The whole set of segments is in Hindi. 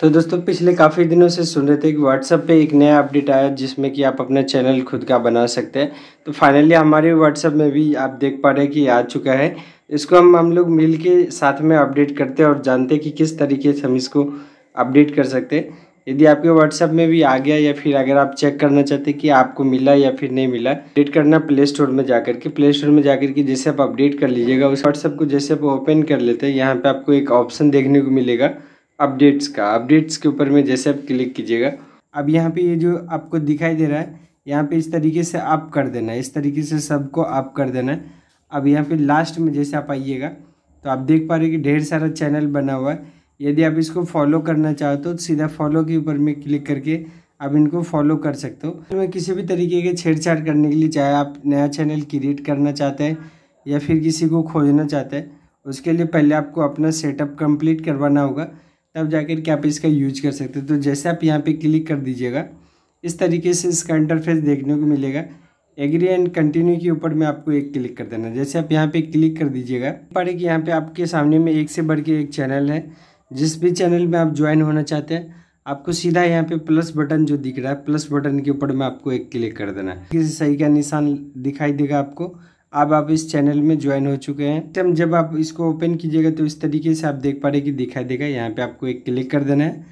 तो दोस्तों पिछले काफ़ी दिनों से सुन रहे थे कि व्हाट्सअप पे एक नया अपडेट आया जिसमें कि आप अपना चैनल खुद का बना सकते हैं तो फाइनली हमारे व्हाट्सअप में भी आप देख पा रहे हैं कि आ चुका है इसको हम हम लोग मिल के साथ में अपडेट करते हैं और जानते हैं कि किस तरीके से हम इसको अपडेट कर सकते हैं यदि आपके व्हाट्सअप में भी आ गया या फिर अगर आप चेक करना चाहते कि आपको मिला या फिर नहीं मिला अपडेट करना प्ले स्टोर में जा के प्ले स्टोर में जा के जैसे आप अपडेट कर लीजिएगा उस व्हाट्सअप को जैसे आप ओपन कर लेते हैं यहाँ पर आपको एक ऑप्शन देखने को मिलेगा अपडेट्स का अपडेट्स के ऊपर में जैसे आप क्लिक कीजिएगा अब यहाँ पे ये जो आपको दिखाई दे रहा है यहाँ पे इस तरीके से आप कर देना है इस तरीके से सबको आप कर देना है अब यहाँ पे लास्ट में जैसे आप आइएगा तो आप देख पा रहे कि ढेर सारा चैनल बना हुआ है यदि आप इसको फॉलो करना चाहो तो सीधा फॉलो के ऊपर में क्लिक करके आप इनको फॉलो कर सकते हो तो मैं किसी भी तरीके के छेड़छाड़ करने के लिए चाहे आप नया चैनल क्रिएट करना चाहते हैं या फिर किसी को खोजना चाहते हैं उसके लिए पहले आपको अपना सेटअप कंप्लीट करवाना होगा तब जाकर के आप इसका यूज कर सकते हैं तो जैसे आप यहाँ पे क्लिक कर दीजिएगा इस तरीके से इसका इंटरफेस देखने को मिलेगा एग्री एंड कंटिन्यू के ऊपर में आपको एक क्लिक कर देना जैसे आप यहाँ पे क्लिक कर दीजिएगा पड़े कि यहाँ पे आपके सामने में एक से बढ़ के एक चैनल है जिस भी चैनल में आप ज्वाइन होना चाहते हैं आपको सीधा यहाँ पे प्लस बटन जो दिख रहा है प्लस बटन के ऊपर में आपको एक क्लिक कर देना है किसी सही का निशान दिखाई देगा आपको अब आप इस चैनल में ज्वाइन हो चुके हैं टाइम जब आप इसको ओपन कीजिएगा तो इस तरीके से आप देख पा रहे कि दिखाई देगा यहाँ पे आपको एक क्लिक कर देना है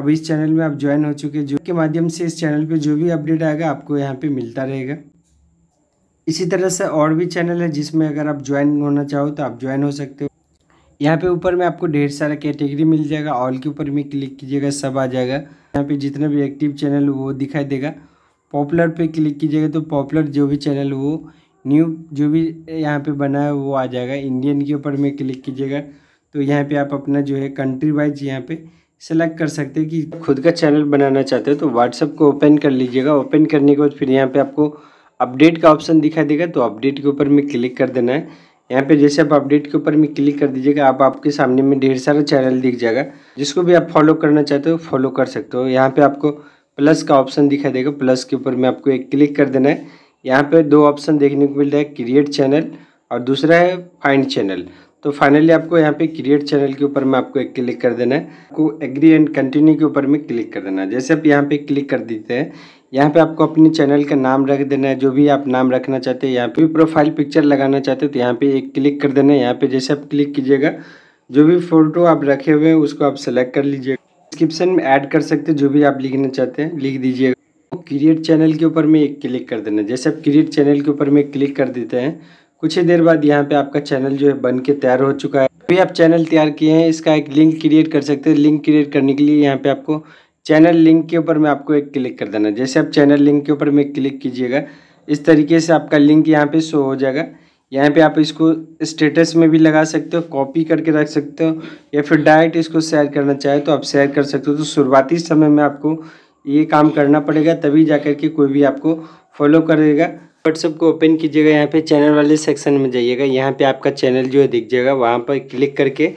अब इस चैनल में आप ज्वाइन हो चुके हैं जो के माध्यम से इस चैनल पे जो भी अपडेट आएगा आपको यहाँ पे मिलता रहेगा इसी तरह से और भी चैनल है जिसमें अगर आप ज्वाइन होना चाहो तो आप ज्वाइन हो सकते हो यहाँ पे ऊपर में आपको ढेर सारा कैटेगरी मिल जाएगा ऑल के ऊपर में क्लिक कीजिएगा सब आ जाएगा यहाँ पे जितने भी एक्टिव चैनल वो दिखाई देगा पॉपुलर पे क्लिक कीजिएगा तो पॉपुलर जो भी चैनल वो न्यू जो भी यहाँ पे बना है वो आ जाएगा इंडियन के ऊपर में क्लिक कीजिएगा तो यहाँ पे आप अपना जो है कंट्री वाइज यहाँ पे सेलेक्ट कर सकते हैं कि खुद का चैनल बनाना चाहते हो तो व्हाट्सअप को ओपन कर लीजिएगा ओपन करने के बाद फिर यहाँ पे आपको अपडेट का ऑप्शन दिखाई देगा तो अपडेट के ऊपर में क्लिक कर देना है यहाँ पे जैसे आप अपडेट के ऊपर में क्लिक कर दीजिएगा आप आपके सामने में ढेर सारा चैनल दिख जाएगा जिसको भी आप फॉलो करना चाहते हो फॉलो कर सकते हो यहाँ पे आपको प्लस का ऑप्शन दिखाई देगा प्लस के ऊपर में आपको एक क्लिक कर देना है यहाँ पे दो ऑप्शन देखने को मिल रहा है क्रिएट चैनल और दूसरा है फाइंड चैनल तो फाइनली आपको यहाँ पे क्रिएट चैनल के ऊपर में आपको एक क्लिक कर देना है आपको एग्री एंड कंटिन्यू के ऊपर में क्लिक कर देना है जैसे आप यहाँ पे क्लिक कर देते हैं यहाँ पे आपको अपने चैनल का नाम रख देना है जो भी आप नाम रखना चाहते हैं यहाँ पे प्रोफाइल पिक्चर लगाना चाहते हैं तो यहाँ पे एक क्लिक कर देना है यहाँ पे जैसे आप क्लिक कीजिएगा जो भी फ़ोटो आप रखे हुए हैं उसको आप सेलेक्ट कर लीजिएगा डिस्क्रिप्शन में ऐड कर सकते हैं जो भी आप लिखना चाहते हैं लिख दीजिएगा क्रिएट चैनल के ऊपर में एक क्लिक कर देना जैसे आप क्रिएट चैनल के ऊपर में क्लिक कर देते हैं कुछ ही देर बाद यहाँ पे आपका चैनल जो है बन के तैयार हो चुका है अभी आप चैनल तैयार किए हैं इसका एक लिंक क्रिएट कर सकते हैं लिंक क्रिएट करने के लिए यहाँ पे आपको चैनल लिंक के ऊपर में आपको एक क्लिक कर देना जैसे आप चैनल लिंक के ऊपर में क्लिक कीजिएगा इस तरीके से आपका लिंक यहाँ पे शो हो जाएगा यहाँ पे आप इसको स्टेटस में भी लगा सकते हो कॉपी करके रख सकते हो या फिर डायरेक्ट इसको शेयर करना चाहे तो आप शेयर कर सकते हो तो शुरुआती समय में आपको ये काम करना पड़ेगा तभी जा कर के कोई भी आपको फॉलो करेगा व्हाट्सअप को ओपन कीजिएगा यहाँ पे चैनल वाले सेक्शन में जाइएगा यहाँ पे आपका चैनल जो है दिख जाएगा वहाँ पर क्लिक करके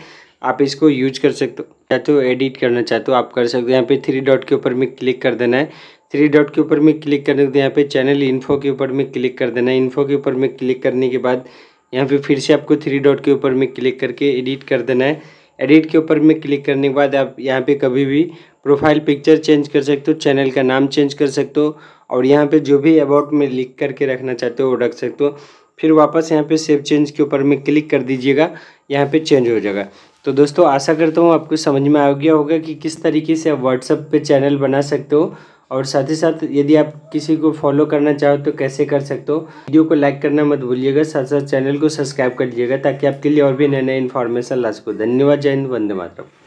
आप इसको यूज कर सकते हो चाहते हो एडिट करना चाहते हो आप कर सकते हो यहाँ पे थ्री डॉट के ऊपर में क्लिक कर देना है थ्री डॉट के ऊपर में क्लिक करने के बाद यहाँ पे चैनल इन्फो के ऊपर में क्लिक कर देना है इन्फो के ऊपर में क्लिक करने के बाद यहाँ पे फिर से आपको थ्री डॉट के ऊपर में क्लिक करके एडिट कर देना है एडिट के ऊपर में क्लिक करने के बाद आप यहाँ पे कभी भी प्रोफाइल पिक्चर चेंज कर सकते हो चैनल का नाम चेंज कर सकते हो और यहाँ पे जो भी अबाउट में लिख करके रखना चाहते हो वो रख सकते हो फिर वापस यहाँ पे सेव चेंज के ऊपर में क्लिक कर दीजिएगा यहाँ पे चेंज हो जाएगा तो दोस्तों आशा करता हूँ आपको समझ में आ गया होगा कि किस तरीके से आप व्हाट्सअप पर चैनल बना सकते हो और साथ ही साथ यदि आप किसी को फॉलो करना चाहो तो कैसे कर सकते हो वीडियो को लाइक करना मत भूलिएगा साथ साथ चैनल को सब्सक्राइब कर लीजिएगा ताकि आपके लिए और भी नए नए इन्फॉर्मेशन ला सको धन्यवाद जय हिंद वंदे मातरम